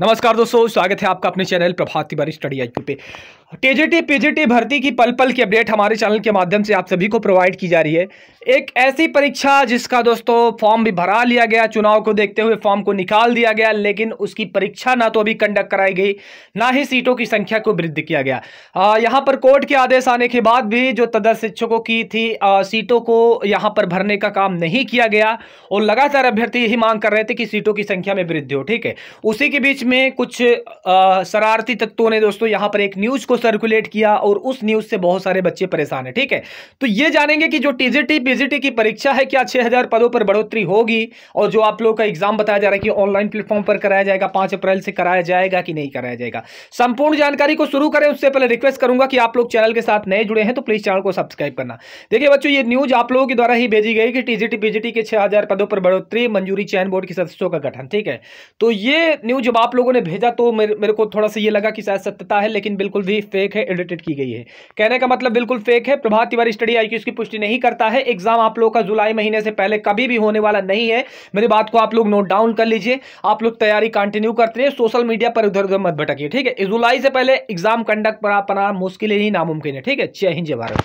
नमस्कार दोस्तों स्वागत है आपका अपने चैनल प्रभात तिवारी स्टडी आई पे टेजेटे पीजीटी भर्ती की पल पल की अपडेट हमारे चैनल के माध्यम से आप सभी को प्रोवाइड की जा रही है एक ऐसी परीक्षा जिसका दोस्तों फॉर्म भी भरा लिया गया चुनाव को देखते हुए फॉर्म को निकाल दिया गया लेकिन उसकी परीक्षा ना तो अभी कंडक्ट कराई गई ना ही सीटों की संख्या को वृद्धि किया गया आ, यहाँ पर कोर्ट के आदेश आने के बाद भी जो तदर्थ शिक्षकों की थी आ, सीटों को यहाँ पर भरने का काम नहीं किया गया और लगातार अभ्यर्थी यही मांग कर रहे थे कि सीटों की संख्या में वृद्धि हो ठीक है उसी के बीच में कुछ शरारती तत्वों ने दोस्तों यहां पर एक न्यूज़ को सर्कुलेट किया और उस न्यूज़ से बहुत सारे बच्चे परेशान हैं ठीक है तो ये जानेंगे कि जो टीजीटी पीजीटी की परीक्षा है क्या 6000 पदों पर बढ़ोतरी होगी और जो आप लोगों का एग्जाम बताया जा रहा है कि ऑनलाइन प्लेटफॉर्म पर कराया जाएगा पांच अप्रैल से कराया जाएगा कि नहीं कराया जाएगा संपूर्ण जानकारी को शुरू करें उससे पहले रिक्वेस्ट करूंगा कि आप लोग चैनल के साथ नए जुड़े हैं तो प्लीज़ चैनल को सब्सक्राइब करना देखिए बच्चों ये न्यूज़ आप लोगों के द्वारा ही भेजी गई कि टीजीटी पीजीटी के छह पदों पर बढ़ोतरी मंजूरी चयन बोर्ड के सदस्यों का गठन ठीक है तो ये न्यूज़ जब आप लोगों ने भेजा तो मेरे मेरे को थोड़ा सा ये लगा कि शायद सत्यता है लेकिन बिल्कुल भी फेक है एडिटेड की गई है कहने का मतलब बिल्कुल फेक है प्रभात तिवारी स्टडी आई की पुष्टि नहीं करता है एग्जाम आप लोगों का जुलाई महीने से पहले कभी भी होने वाला नहीं है मेरी बात को आप लोग नोट डाउन कर लीजिए आप लोग तैयारी कंटिन्यू करते रहिए सोशल मीडिया पर उधर उधर मत भटकिए ठीक है जुलाई से पहले एग्जाम कंडक्ट पर मुश्किल ही नामुमकिन है ठीक है जय हिंद जय भारत